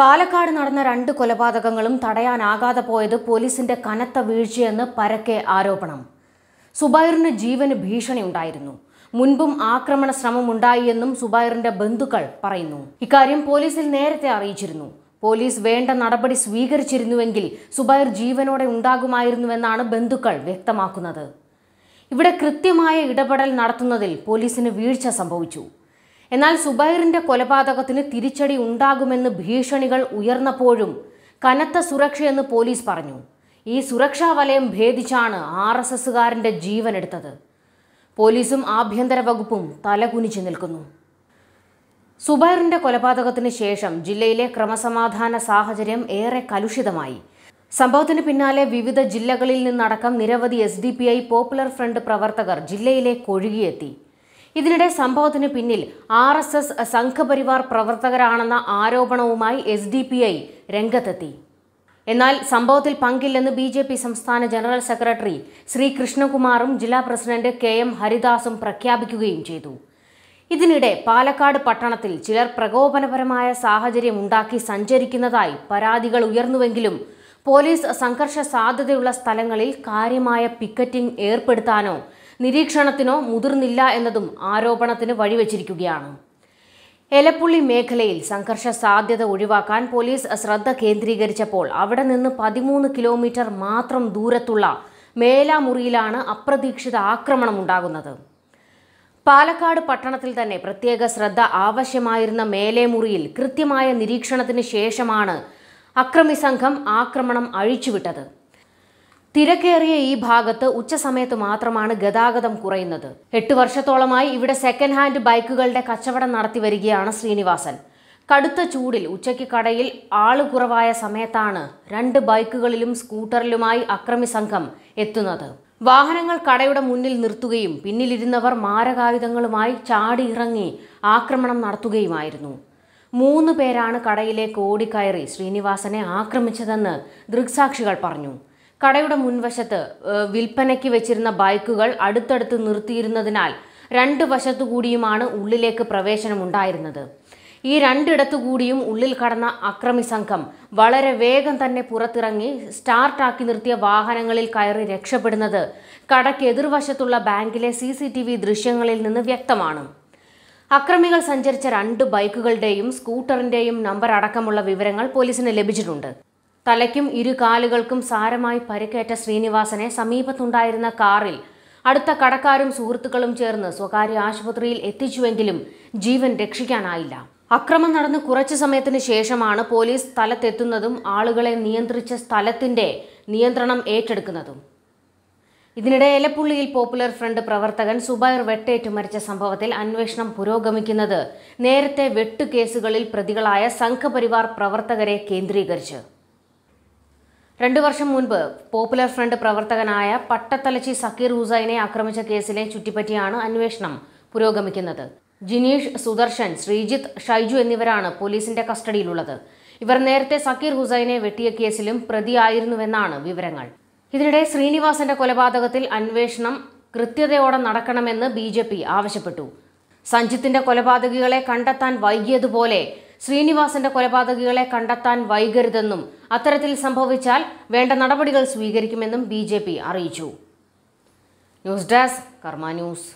പാലക്കാട് നടന്ന രണ്ട് കൊലപാതകങ്ങളും തടയാനാകാതെ പോയത് പോലീസിന്റെ കനത്ത വീഴ്ചയെന്ന് പരക്കെ ആരോപണം സുബൈറിന് ജീവന് ഭീഷണി ഉണ്ടായിരുന്നു മുൻപും ആക്രമണ ശ്രമം എന്നും സുബൈറിന്റെ ബന്ധുക്കൾ പറയുന്നു ഇക്കാര്യം പോലീസിൽ നേരത്തെ അറിയിച്ചിരുന്നു പോലീസ് വേണ്ട നടപടി സ്വീകരിച്ചിരുന്നുവെങ്കിൽ സുബൈർ ജീവനോടെ ഉണ്ടാകുമായിരുന്നുവെന്നാണ് ബന്ധുക്കൾ വ്യക്തമാക്കുന്നത് ഇവിടെ കൃത്യമായ ഇടപെടൽ നടത്തുന്നതിൽ പോലീസിന് വീഴ്ച സംഭവിച്ചു എന്നാൽ സുബൈറിന്റെ കൊലപാതകത്തിന് തിരിച്ചടി ഉണ്ടാകുമെന്ന് ഭീഷണികൾ ഉയർന്നപ്പോഴും കനത്ത സുരക്ഷയെന്ന് പോലീസ് പറഞ്ഞു ഈ സുരക്ഷാ വലയം ഭേദിച്ചാണ് ആർ എസ് എസുകാരൻ്റെ ജീവനെടുത്തത് പോലീസും ആഭ്യന്തര വകുപ്പും തലകുനിച്ചു നിൽക്കുന്നു സുബൈറിന്റെ കൊലപാതകത്തിന് ശേഷം ജില്ലയിലെ ക്രമസമാധാന സാഹചര്യം ഏറെ കലുഷിതമായി സംഭവത്തിന് പിന്നാലെ വിവിധ ജില്ലകളിൽ നിന്നടക്കം നിരവധി S D P I Popular Front പ്രവർത്തകർ ജില്ലയിലേക്ക് ഒഴുകിയെത്തി ഇതിനിടെ സംഭവത്തിന് പിന്നിൽ ആർ എസ് എസ് സംഘപരിവാർ പ്രവർത്തകരാണെന്ന ആരോപണവുമായി എസ് ഡി പി ഐ രംഗത്തെത്തി എന്നാൽ സംഭവത്തിൽ പങ്കില്ലെന്ന് ബി ജെ പി സംസ്ഥാന ജനറൽ സെക്രട്ടറി ശ്രീ കൃഷ്ണകുമാറും ജില്ലാ പ്രസിഡന്റ് കെ എം ഹരിദാസും പ്രഖ്യാപിക്കുകയും ചെയ്തു ഇതിനിടെ പാലക്കാട് പട്ടണത്തിൽ ചിലർ പ്രകോപനപരമായ സാഹചര്യം ഉണ്ടാക്കി സഞ്ചരിക്കുന്നതായി പരാതികൾ ഉയർന്നുവെങ്കിലും പോലീസ് സംഘർഷ സാധ്യതയുള്ള സ്ഥലങ്ങളിൽ കാര്യമായ പിക്കറ്റിംഗ് ഏർപ്പെടുത്താനോ നിരീക്ഷണത്തിനോ മുതിർന്നില്ല എന്നതും ആരോപണത്തിന് വഴിവെച്ചിരിക്കുകയാണ് എലപ്പുള്ളി മേഖലയിൽ സംഘർഷ സാധ്യത ഒഴിവാക്കാൻ പോലീസ് ശ്രദ്ധ കേന്ദ്രീകരിച്ചപ്പോൾ അവിടെ നിന്ന് പതിമൂന്ന് കിലോമീറ്റർ മാത്രം ദൂരത്തുള്ള മേലാമുറിയിലാണ് അപ്രതീക്ഷിത ആക്രമണം ഉണ്ടാകുന്നത് പാലക്കാട് പട്ടണത്തിൽ തന്നെ പ്രത്യേക ശ്രദ്ധ ആവശ്യമായിരുന്ന മേലേമുറിയിൽ കൃത്യമായ നിരീക്ഷണത്തിന് ശേഷമാണ് അക്രമി സംഘം ആക്രമണം അഴിച്ചുവിട്ടത് തിരക്കേറിയ ഈ ഭാഗത്ത് ഉച്ചസമയത്ത് മാത്രമാണ് ഗതാഗതം കുറയുന്നത് എട്ട് വർഷത്തോളമായി ഇവിടെ സെക്കൻഡ് ഹാൻഡ് ബൈക്കുകളുടെ കച്ചവടം നടത്തി വരികയാണ് ശ്രീനിവാസൻ കടുത്ത ചൂടിൽ ഉച്ചയ്ക്ക് കടയിൽ ആളുകുറവായ സമയത്താണ് രണ്ട് ബൈക്കുകളിലും സ്കൂട്ടറിലുമായി അക്രമി സംഘം എത്തുന്നത് വാഹനങ്ങൾ കടയുടെ മുന്നിൽ നിർത്തുകയും പിന്നിലിരുന്നവർ മാരകായുധങ്ങളുമായി ചാടിയിറങ്ങി ആക്രമണം നടത്തുകയുമായിരുന്നു മൂന്ന് പേരാണ് കടയിലേക്ക് ഓടിക്കയറി ശ്രീനിവാസനെ ആക്രമിച്ചതെന്ന് ദൃക്സാക്ഷികൾ പറഞ്ഞു കടയുടെ മുൻവശത്ത് വിൽപ്പനയ്ക്ക് വെച്ചിരുന്ന ബൈക്കുകൾ അടുത്തടുത്ത് നിർത്തിയിരുന്നതിനാൽ രണ്ട് വശത്തുകൂടിയുമാണ് ഉള്ളിലേക്ക് പ്രവേശനമുണ്ടായിരുന്നത് ഈ രണ്ടിടത്തുകൂടിയും ഉള്ളിൽ കടന്ന അക്രമി സംഘം വളരെ വേഗം തന്നെ പുറത്തിറങ്ങി സ്റ്റാർട്ടാക്കി നിർത്തിയ വാഹനങ്ങളിൽ കയറി രക്ഷപ്പെടുന്നത് കടയ്ക്ക് എതിർവശത്തുള്ള ബാങ്കിലെ സി സി ടി വി ദൃശ്യങ്ങളിൽ നിന്ന് വ്യക്തമാണ് അക്രമികൾ സഞ്ചരിച്ച രണ്ട് ബൈക്കുകളുടെയും സ്കൂട്ടറിന്റെയും നമ്പർ അടക്കമുള്ള വിവരങ്ങൾ പോലീസിന് ലഭിച്ചിട്ടുണ്ട് തലയ്ക്കും ഇരു കാലുകൾക്കും സാരമായി പരിക്കേറ്റ ശ്രീനിവാസനെ സമീപത്തുണ്ടായിരുന്ന കാറിൽ അടുത്ത കടക്കാരും സുഹൃത്തുക്കളും ചേർന്ന് സ്വകാര്യ ആശുപത്രിയിൽ എത്തിച്ചുവെങ്കിലും ജീവൻ രക്ഷിക്കാനായില്ല അക്രമം നടന്ന് കുറച്ചു സമയത്തിന് ശേഷമാണ് പോലീസ് സ്ഥലത്തെത്തുന്നതും ആളുകളെ നിയന്ത്രിച്ച സ്ഥലത്തിന്റെ നിയന്ത്രണം ഏറ്റെടുക്കുന്നതും ഇതിനിടെ എലപ്പുള്ളിയിൽ പോപ്പുലർ ഫ്രണ്ട് പ്രവർത്തകൻ സുബൈർ വെട്ടേറ്റു മരിച്ച സംഭവത്തിൽ അന്വേഷണം പുരോഗമിക്കുന്നത് നേരത്തെ വെട്ടുകേസുകളിൽ പ്രതികളായ സംഘപരിവാർ പ്രവർത്തകരെ കേന്ദ്രീകരിച്ച് രണ്ടു വർഷം മുൻപ് പോപ്പുലർ ഫ്രണ്ട് പ്രവർത്തകനായ പട്ടത്തലച്ചി സക്കീർ ഹുസൈനെ ആക്രമിച്ച കേസിനെ ചുറ്റിപ്പറ്റിയാണ് അന്വേഷണം പുരോഗമിക്കുന്നത് ജിനീഷ് സുദർശൻ ശ്രീജിത്ത് ഷൈജു എന്നിവരാണ് പോലീസിന്റെ കസ്റ്റഡിയിലുള്ളത് ഇവർ നേരത്തെ സക്കീർ ഹുസൈനെ വെട്ടിയ കേസിലും പ്രതിയായിരുന്നുവെന്നാണ് വിവരങ്ങൾ ഇതിനിടെ ശ്രീനിവാസന്റെ കൊലപാതകത്തിൽ അന്വേഷണം കൃത്യതയോടെ നടക്കണമെന്ന് ബി ആവശ്യപ്പെട്ടു സഞ്ജിത്തിന്റെ കൊലപാതകികളെ കണ്ടെത്താൻ വൈകിയതുപോലെ ശ്രീനിവാസന്റെ കൊലപാതകികളെ കണ്ടെത്താൻ വൈകരുതെന്നും അത്തരത്തിൽ സംഭവിച്ചാൽ വേണ്ട നടപടികൾ സ്വീകരിക്കുമെന്നും ബി അറിയിച്ചു ന്യൂസ് ഡെസ്ക് കർമ്മ ന്യൂസ്